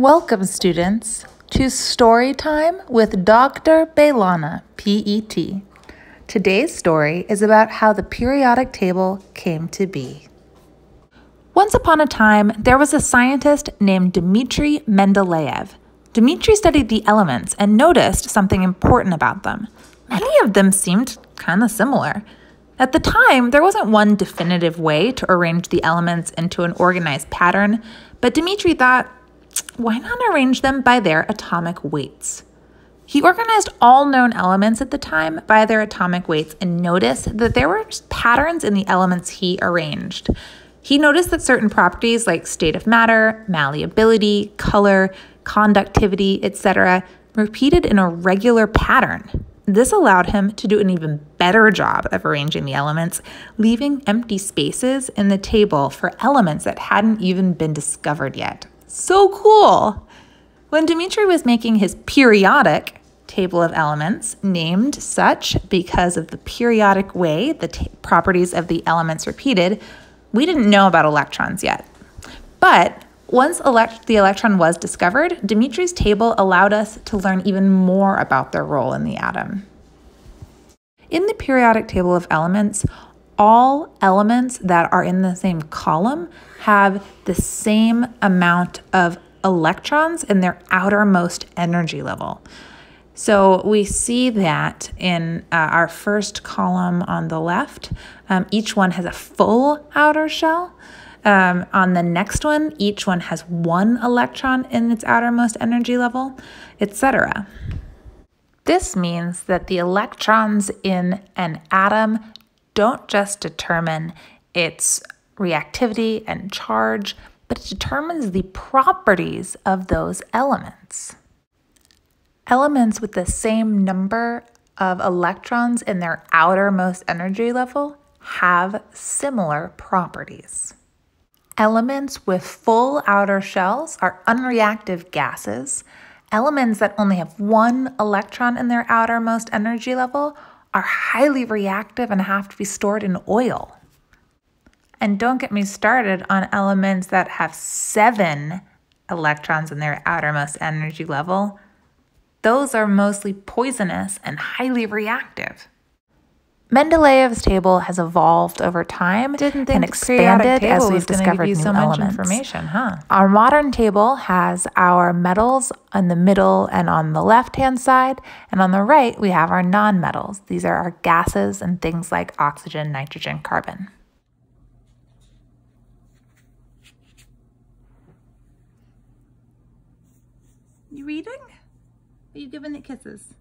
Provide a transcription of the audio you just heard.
Welcome, students, to Story Time with Dr. Baylana, PET. Today's story is about how the periodic table came to be. Once upon a time, there was a scientist named Dmitri Mendeleev. Dmitri studied the elements and noticed something important about them. Many of them seemed kind of similar. At the time, there wasn't one definitive way to arrange the elements into an organized pattern, but Dmitri thought why not arrange them by their atomic weights? He organized all known elements at the time by their atomic weights and noticed that there were patterns in the elements he arranged. He noticed that certain properties like state of matter, malleability, color, conductivity, etc., repeated in a regular pattern. This allowed him to do an even better job of arranging the elements, leaving empty spaces in the table for elements that hadn't even been discovered yet. So cool! When Dimitri was making his periodic table of elements, named such because of the periodic way the properties of the elements repeated, we didn't know about electrons yet. But once elect the electron was discovered, Dimitri's table allowed us to learn even more about their role in the atom. In the periodic table of elements, all elements that are in the same column have the same amount of electrons in their outermost energy level. So we see that in uh, our first column on the left, um, each one has a full outer shell. Um, on the next one, each one has one electron in its outermost energy level, etc. This means that the electrons in an atom don't just determine its reactivity and charge, but it determines the properties of those elements. Elements with the same number of electrons in their outermost energy level have similar properties. Elements with full outer shells are unreactive gases. Elements that only have one electron in their outermost energy level are highly reactive and have to be stored in oil. And don't get me started on elements that have seven electrons in their outermost energy level. Those are mostly poisonous and highly reactive. Mendeleev's table has evolved over time and expanded as we've discovered new so elements. Information, huh? Our modern table has our metals in the middle and on the left-hand side, and on the right we have our non-metals. These are our gases and things like oxygen, nitrogen, carbon. You reading? Are you giving it kisses?